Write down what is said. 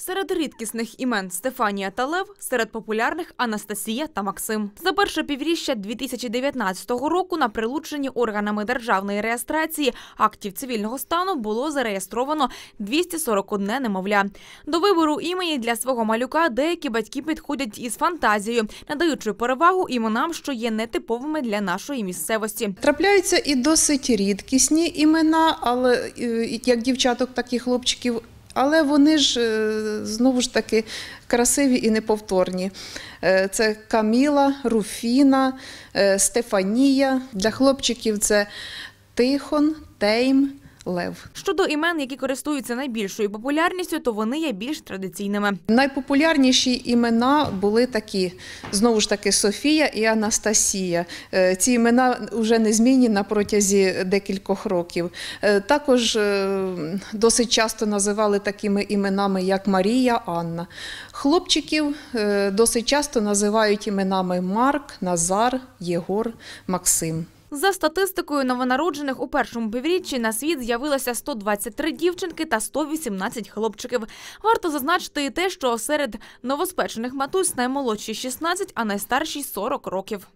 Серед рідкісних імен Стефанія та Лев, серед популярних Анастасія та Максим. За перше півріжжя 2019 року на прилученні органами державної реєстрації актів цивільного стану було зареєстровано 241 немовля. До вибору імені для свого малюка деякі батьки підходять із фантазією, надаючи перевагу іменам, що є нетиповими для нашої місцевості. Трапляються і досить рідкісні імена, але е, як дівчаток, так і хлопчиків але вони ж е, знову ж таки красиві і неповторні. Е, це Каміла, Руфіна, е, Стефанія. Для хлопчиків це Тихон, Тейм лев. Щодо імен, які користуються найбільшою популярністю, то вони є більш традиційними. Найпопулярніші імена були такі: знову ж таки, Софія і Анастасія. Е, ці імена вже не змінні на протязі декількох років. Е, також е, досить часто називали такими іменами, як Марія, Анна. Хлопчиків досить часто називають іменами Марк, Назар, Єгор, Максим. За статистикою новонароджених у першому півріччі на світ з'явилося 123 дівчинки та 118 хлопчиків. Варто зазначити і те, що серед новоспечених матусь наймолодші 16, а найстарші 40 років.